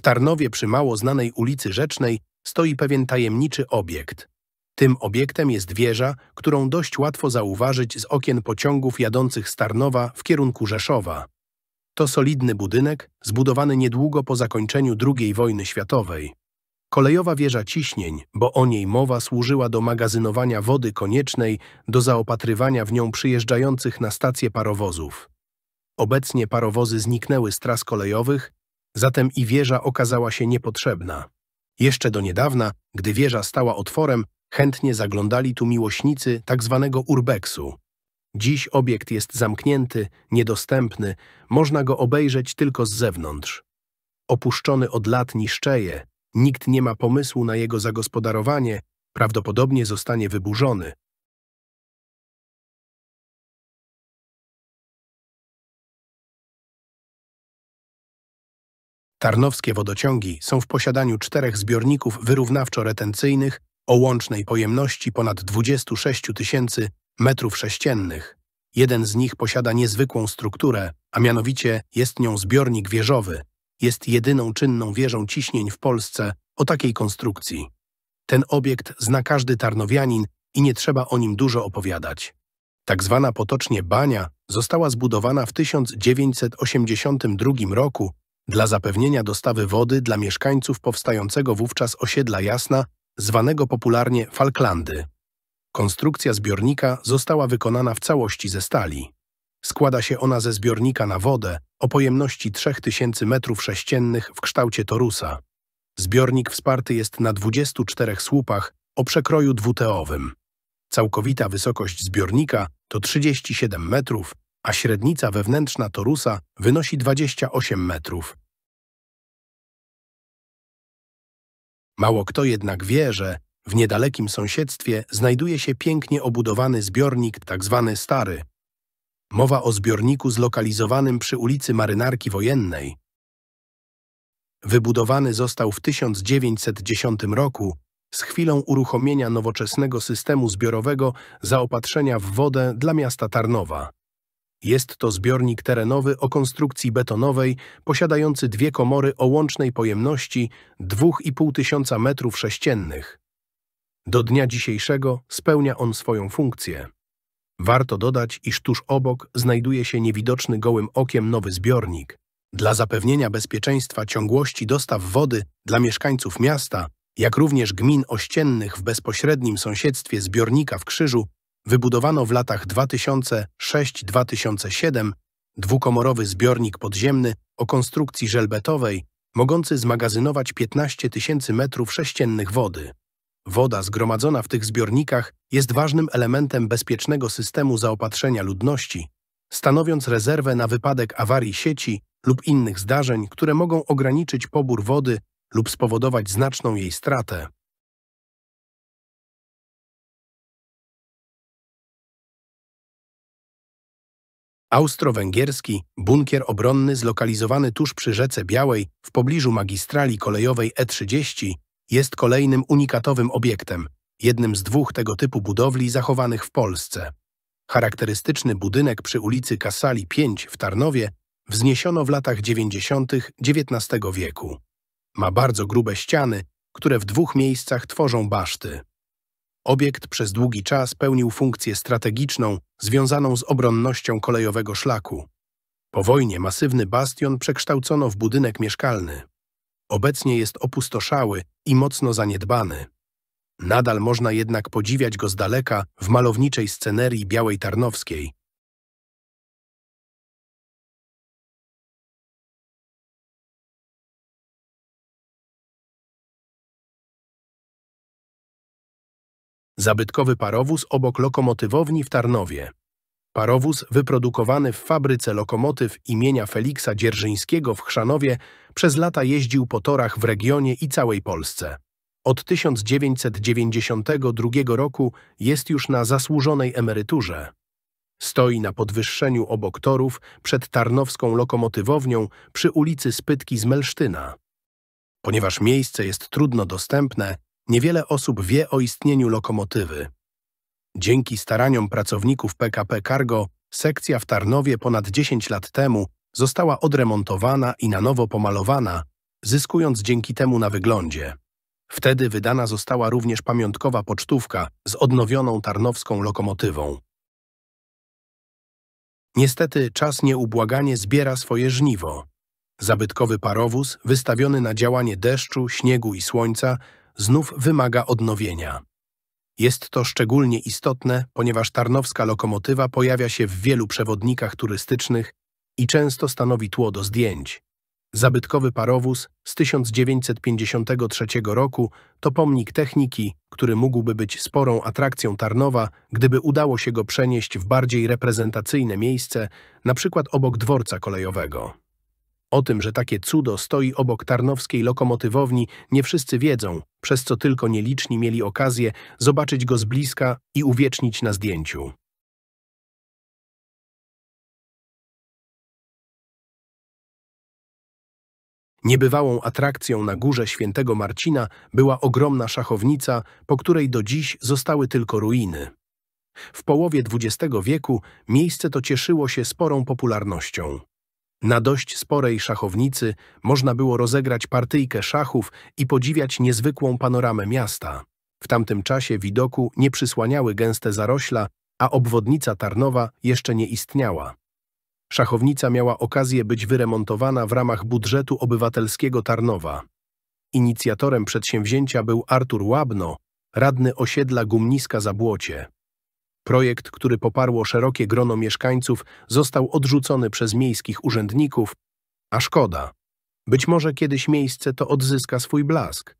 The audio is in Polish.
W Tarnowie przy mało znanej ulicy Rzecznej stoi pewien tajemniczy obiekt. Tym obiektem jest wieża, którą dość łatwo zauważyć z okien pociągów jadących z Tarnowa w kierunku Rzeszowa. To solidny budynek, zbudowany niedługo po zakończeniu II wojny światowej. Kolejowa wieża ciśnień, bo o niej mowa służyła do magazynowania wody koniecznej do zaopatrywania w nią przyjeżdżających na stacje parowozów. Obecnie parowozy zniknęły z tras kolejowych, Zatem i wieża okazała się niepotrzebna. Jeszcze do niedawna, gdy wieża stała otworem, chętnie zaglądali tu miłośnicy tak zwanego urbeksu. Dziś obiekt jest zamknięty, niedostępny, można go obejrzeć tylko z zewnątrz. Opuszczony od lat niszczeje, nikt nie ma pomysłu na jego zagospodarowanie, prawdopodobnie zostanie wyburzony, Tarnowskie wodociągi są w posiadaniu czterech zbiorników wyrównawczo-retencyjnych o łącznej pojemności ponad 26 tysięcy metrów sześciennych. Jeden z nich posiada niezwykłą strukturę, a mianowicie jest nią zbiornik wieżowy. Jest jedyną czynną wieżą ciśnień w Polsce o takiej konstrukcji. Ten obiekt zna każdy tarnowianin i nie trzeba o nim dużo opowiadać. Tak zwana potocznie Bania została zbudowana w 1982 roku dla zapewnienia dostawy wody dla mieszkańców powstającego wówczas osiedla Jasna, zwanego popularnie Falklandy. Konstrukcja zbiornika została wykonana w całości ze stali. Składa się ona ze zbiornika na wodę o pojemności 3000 m3 w kształcie torusa. Zbiornik wsparty jest na 24 słupach o przekroju dwuteowym. Całkowita wysokość zbiornika to 37 metrów a średnica wewnętrzna torusa wynosi 28 metrów. Mało kto jednak wie, że w niedalekim sąsiedztwie znajduje się pięknie obudowany zbiornik tzw. Tak stary. Mowa o zbiorniku zlokalizowanym przy ulicy Marynarki Wojennej. Wybudowany został w 1910 roku z chwilą uruchomienia nowoczesnego systemu zbiorowego zaopatrzenia w wodę dla miasta Tarnowa. Jest to zbiornik terenowy o konstrukcji betonowej, posiadający dwie komory o łącznej pojemności 2,5 tysiąca metrów sześciennych. Do dnia dzisiejszego spełnia on swoją funkcję. Warto dodać, iż tuż obok znajduje się niewidoczny gołym okiem nowy zbiornik. Dla zapewnienia bezpieczeństwa ciągłości dostaw wody dla mieszkańców miasta, jak również gmin ościennych w bezpośrednim sąsiedztwie zbiornika w Krzyżu, wybudowano w latach 2006-2007 dwukomorowy zbiornik podziemny o konstrukcji żelbetowej, mogący zmagazynować 15 tysięcy metrów sześciennych wody. Woda zgromadzona w tych zbiornikach jest ważnym elementem bezpiecznego systemu zaopatrzenia ludności, stanowiąc rezerwę na wypadek awarii sieci lub innych zdarzeń, które mogą ograniczyć pobór wody lub spowodować znaczną jej stratę. Austro-węgierski bunkier obronny zlokalizowany tuż przy Rzece Białej w pobliżu magistrali kolejowej E30 jest kolejnym unikatowym obiektem, jednym z dwóch tego typu budowli zachowanych w Polsce. Charakterystyczny budynek przy ulicy Kasali 5 w Tarnowie wzniesiono w latach 90. XIX wieku. Ma bardzo grube ściany, które w dwóch miejscach tworzą baszty. Obiekt przez długi czas pełnił funkcję strategiczną związaną z obronnością kolejowego szlaku. Po wojnie masywny bastion przekształcono w budynek mieszkalny. Obecnie jest opustoszały i mocno zaniedbany. Nadal można jednak podziwiać go z daleka w malowniczej scenerii białej tarnowskiej, Zabytkowy parowóz obok lokomotywowni w Tarnowie. Parowóz wyprodukowany w fabryce lokomotyw imienia Feliksa Dzierżyńskiego w Chrzanowie przez lata jeździł po torach w regionie i całej Polsce. Od 1992 roku jest już na zasłużonej emeryturze. Stoi na podwyższeniu obok torów przed tarnowską lokomotywownią przy ulicy Spytki z Melsztyna. Ponieważ miejsce jest trudno dostępne, Niewiele osób wie o istnieniu lokomotywy. Dzięki staraniom pracowników PKP Cargo sekcja w Tarnowie ponad 10 lat temu została odremontowana i na nowo pomalowana, zyskując dzięki temu na wyglądzie. Wtedy wydana została również pamiątkowa pocztówka z odnowioną tarnowską lokomotywą. Niestety czas nieubłaganie zbiera swoje żniwo. Zabytkowy parowóz, wystawiony na działanie deszczu, śniegu i słońca, znów wymaga odnowienia. Jest to szczególnie istotne, ponieważ tarnowska lokomotywa pojawia się w wielu przewodnikach turystycznych i często stanowi tło do zdjęć. Zabytkowy parowóz z 1953 roku to pomnik techniki, który mógłby być sporą atrakcją Tarnowa, gdyby udało się go przenieść w bardziej reprezentacyjne miejsce, na przykład obok dworca kolejowego. O tym, że takie cudo stoi obok tarnowskiej lokomotywowni, nie wszyscy wiedzą, przez co tylko nieliczni mieli okazję zobaczyć go z bliska i uwiecznić na zdjęciu. Niebywałą atrakcją na górze Świętego Marcina była ogromna szachownica, po której do dziś zostały tylko ruiny. W połowie XX wieku miejsce to cieszyło się sporą popularnością. Na dość sporej szachownicy można było rozegrać partyjkę szachów i podziwiać niezwykłą panoramę miasta. W tamtym czasie widoku nie przysłaniały gęste zarośla, a obwodnica Tarnowa jeszcze nie istniała. Szachownica miała okazję być wyremontowana w ramach budżetu obywatelskiego Tarnowa. Inicjatorem przedsięwzięcia był Artur Łabno, radny osiedla Gumniska Zabłocie. Projekt, który poparło szerokie grono mieszkańców, został odrzucony przez miejskich urzędników, a szkoda. Być może kiedyś miejsce to odzyska swój blask.